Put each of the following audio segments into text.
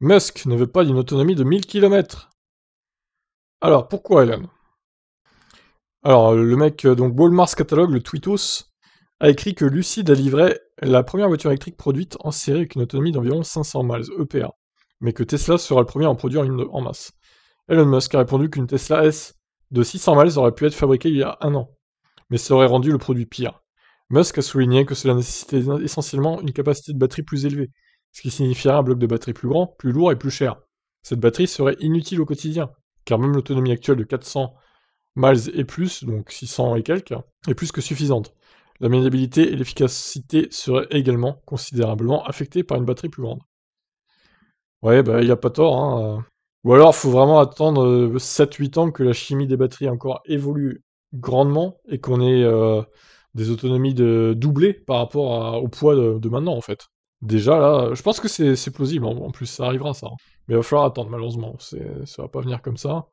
Musk ne veut pas d'une autonomie de 1000 km. Alors, pourquoi Elon Alors, le mec, euh, donc Walmart's catalogue, le Tweetos, a écrit que Lucid a livré la première voiture électrique produite en série avec une autonomie d'environ 500 miles, EPA, mais que Tesla sera le premier à en produire en masse. Elon Musk a répondu qu'une Tesla S de 600 miles aurait pu être fabriquée il y a un an, mais ça aurait rendu le produit pire. Musk a souligné que cela nécessitait essentiellement une capacité de batterie plus élevée, ce qui signifierait un bloc de batterie plus grand, plus lourd et plus cher. Cette batterie serait inutile au quotidien, car même l'autonomie actuelle de 400 miles et plus, donc 600 et quelques, est plus que suffisante. La maniabilité et l'efficacité seraient également considérablement affectées par une batterie plus grande. Ouais, bah, il a pas tort. Hein. Ou alors, faut vraiment attendre 7-8 euh, ans que la chimie des batteries encore évolue grandement et qu'on ait euh, des autonomies de doublées par rapport au poids de maintenant, en fait. Déjà là, je pense que c'est plausible, hein. en, plus ça arrivera ça. Hein. Mais il va falloir attendre malheureusement, ça va pas venir comme ça.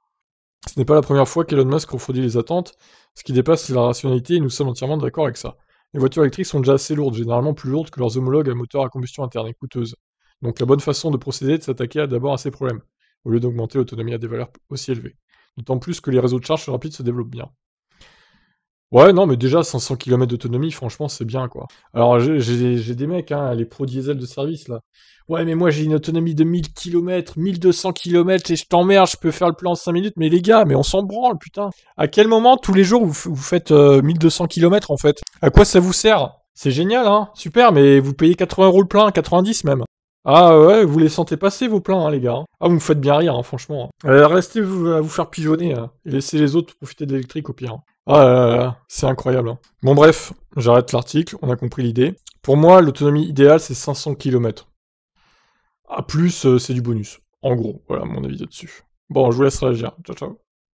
Ce n'est pas la première fois qu'Elon Musk refroidit les attentes, ce qui dépasse la rationalité et nous sommes entièrement d'accord avec ça. Les voitures électriques sont déjà assez lourdes, généralement plus lourdes que leurs homologues à moteur à combustion interne et coûteuses. Donc la bonne façon de procéder est de s'attaquer d'abord à ces problèmes, au lieu d'augmenter l'autonomie à des valeurs aussi élevées. D'autant plus que les réseaux de charge rapides se développent bien. Ouais, non, mais déjà, 500 km d'autonomie, franchement, c'est bien, quoi. Alors, j'ai des mecs, hein, les pro diesel de service, là. Ouais, mais moi, j'ai une autonomie de 1000 km, 1200 km, et je t'emmerde, je peux faire le plein en 5 minutes, mais les gars, mais on s'en branle, putain. À quel moment, tous les jours, vous, faites 1200 euh, km, en fait À quoi ça vous sert C'est génial, hein Super, mais vous payez 80 euros le plein, 90 même. Ah ouais, vous les sentez passer vos pleins, hein, les gars. Hein. Ah, vous me faites bien rire, hein, franchement. Hein. Euh, restez vous, à vous faire pigeonner, hein, et laissez les autres profiter de l'électrique au pire. Ah c'est incroyable. Hein. Bon bref, j'arrête l'article, on a compris l'idée. Pour moi, l'autonomie idéale, c'est 500 km. A plus, euh, c'est du bonus. En gros, voilà mon avis là-dessus. Bon, je vous laisse réagir. Ciao, ciao.